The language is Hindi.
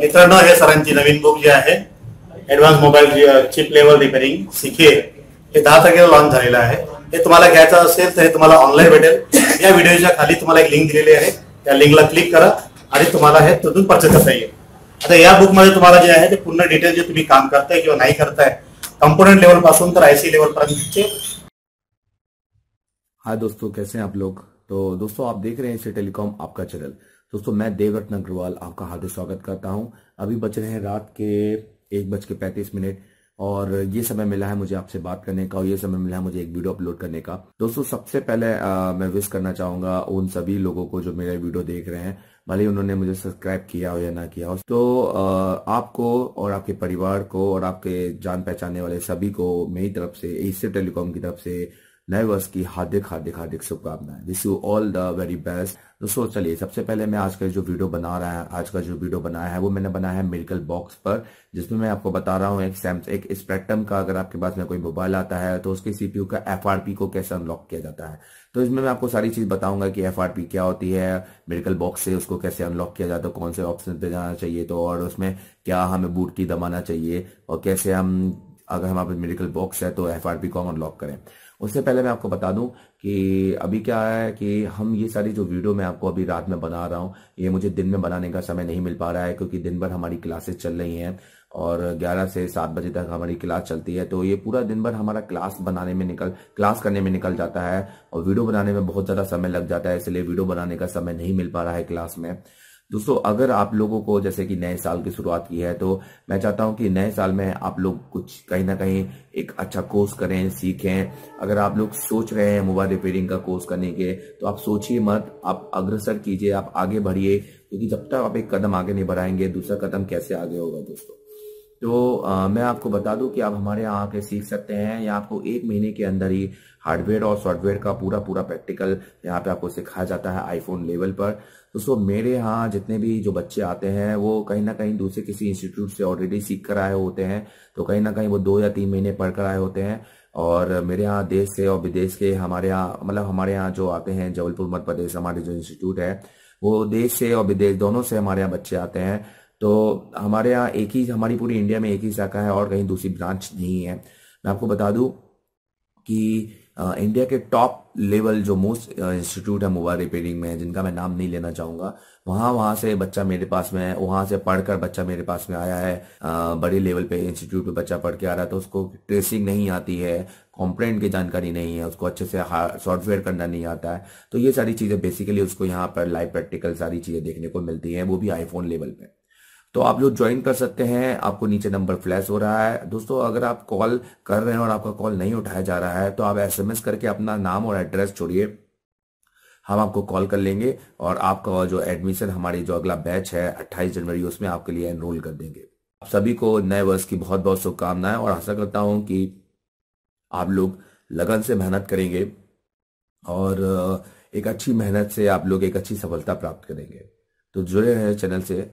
मित्रों सर नवीन बुक जी है advance mobile chip level repairing सिखे हे दहा लॉन्च है आहे हे तुम्हाला घ्यायचं असेल तर हे भेटेल या व्हिडिओच्या खाली तुम्हारा एक लिंक दिल्ली है लिंक ल्लिक करा आणि तुम्हाला हे तिथून परचेस करता है आता या बुकमध्ये तुम्हाला जे है पूर्ण डिटेल जो तुम्हें काम करता है कि नहीं करता है कंपोनेंट लेवल पास आईसी लेवल पर हाँ दोस्तों कैसे हैं आप लोग तो दोस्तों आप देख रहे हैं इसे टेलीकॉम आपका चैनल दोस्तों मैं देवरत्न अग्रवाल आपका हार्दिक स्वागत करता हूं अभी बच रहे हैं रात के एक बज के पैंतीस मिनट और ये समय मिला है मुझे आपसे बात करने का और ये समय मिला है मुझे एक वीडियो अपलोड करने का दोस्तों सबसे पहले आ, मैं विश करना चाहूंगा उन सभी लोगों को जो मेरा वीडियो देख रहे हैं भले उन्होंने मुझे सब्सक्राइब किया हो या ना किया हो तो आ, आपको और आपके परिवार को और आपके जान पहचानने वाले सभी को मेरी तरफ से इससे टेलीकॉम की तरफ से नए वर्ष की हार्दिक हार्दिक हार्दिक शुभकामनाएं wish you all the very best दोस्तों चलिए सबसे पहले मैं आज का जो वीडियो बना रहा है आज का जो वीडियो बनाया है वो मैंने बनाया है मेडिकल बॉक्स पर जिसमें मैं आपको बता रहा हूँ एक सैम्स एक स्पेक्ट्रम का अगर आपके पास में कोई मोबाइल आता है तो उसके सीपीयू का एफआरपी को कैसे अनलॉक किया जाता है तो इसमें मैं आपको सारी चीज बताऊंगा कि एफ क्या होती है मेडिकल बॉक्स से उसको कैसे अनलॉक किया जाता है कौन से ऑप्शन पे जाना चाहिए तो और उसमें क्या हमें बूट की दबाना चाहिए और कैसे हम अगर हमारे पास मेडिकल बॉक्स है तो एफ आर पी को हम अनलॉक करें उससे पहले मैं आपको बता दूं कि अभी क्या है कि हम ये सारी जो वीडियो मैं आपको अभी रात में बना रहा हूं ये मुझे दिन में बनाने का समय नहीं मिल पा रहा है क्योंकि दिन भर हमारी क्लासेस चल रही हैं और 11 से 7 बजे तक हमारी क्लास चलती है तो ये पूरा दिन भर हमारा क्लास बनाने में निकल क्लास करने में निकल जाता है और वीडियो बनाने में बहुत ज़्यादा समय लग जाता है इसलिए वीडियो बनाने का समय नहीं मिल पा रहा है क्लास में दोस्तों अगर आप लोगों को जैसे कि नए साल की शुरुआत की है तो मैं चाहता हूं कि नए साल में आप लोग कुछ कहीं ना कहीं एक अच्छा कोर्स करें सीखें अगर आप लोग सोच रहे हैं मोबाइल रिपेयरिंग का कोर्स करने के तो आप सोचिए मत आप अग्रसर कीजिए आप आगे बढ़िए क्योंकि जब तक आप एक कदम आगे नहीं बढ़ाएंगे दूसरा कदम कैसे आगे होगा दोस्तों तो आ, मैं आपको बता दूं कि आप हमारे यहाँ आके सीख सकते हैं या आपको एक महीने के अंदर ही हार्डवेयर और सॉफ्टवेयर का पूरा पूरा प्रैक्टिकल यहाँ पे आपको सिखाया जाता है आईफोन लेवल पर दोस्तों मेरे यहाँ जितने भी जो बच्चे आते हैं वो कहीं ना कहीं दूसरे किसी इंस्टीट्यूट से ऑलरेडी सीख कर आए होते हैं तो कहीं ना कहीं वो दो या तीन महीने पढ़ कर आए होते हैं और मेरे यहाँ देश से और विदेश के हमारे यहाँ मतलब हमारे यहाँ जो आते हैं जबलपुर मध्य प्रदेश हमारे जो इंस्टीट्यूट है वो देश से और विदेश दोनों से हमारे यहाँ बच्चे आते हैं तो हमारे यहाँ एक ही हमारी पूरी इंडिया में एक ही शाखा है और कहीं दूसरी ब्रांच नहीं है मैं आपको बता दूँ कि इंडिया के टॉप लेवल जो मोस्ट इंस्टीट्यूट है मोबाइल रिपेयरिंग में जिनका मैं नाम नहीं लेना चाहूंगा वहाँ वहां से बच्चा मेरे पास में है वहां से पढ़कर बच्चा मेरे पास में आया है बड़े लेवल पे इंस्टीट्यूट पे बच्चा पढ़ के आ रहा है तो उसको ट्रेसिंग नहीं आती है कॉम्प्रेंट की जानकारी नहीं है उसको अच्छे से सॉफ्टवेयर करना नहीं आता है तो ये सारी चीज़ें बेसिकली उसको यहाँ पर लाइव प्रैक्टिकल सारी चीज़ें देखने को मिलती है वो भी आईफोन लेवल पर तो आप लोग ज्वाइन कर सकते हैं आपको नीचे नंबर फ्लैश हो रहा है दोस्तों अगर आप कॉल कर रहे हैं और आपका कॉल नहीं उठाया जा रहा है तो आप एसएमएस करके अपना नाम और एड्रेस छोड़िए हम आपको कॉल कर लेंगे और आपका जो एडमिशन हमारी जो अगला बैच है 28 जनवरी उसमें आपके लिए एनरोल कर देंगे आप सभी को नए वर्ष की बहुत बहुत शुभकामनाएं और आशा करता हूं कि आप लोग लगन से मेहनत करेंगे और एक अच्छी मेहनत से आप लोग एक अच्छी सफलता प्राप्त करेंगे तो जुड़े रहे चैनल से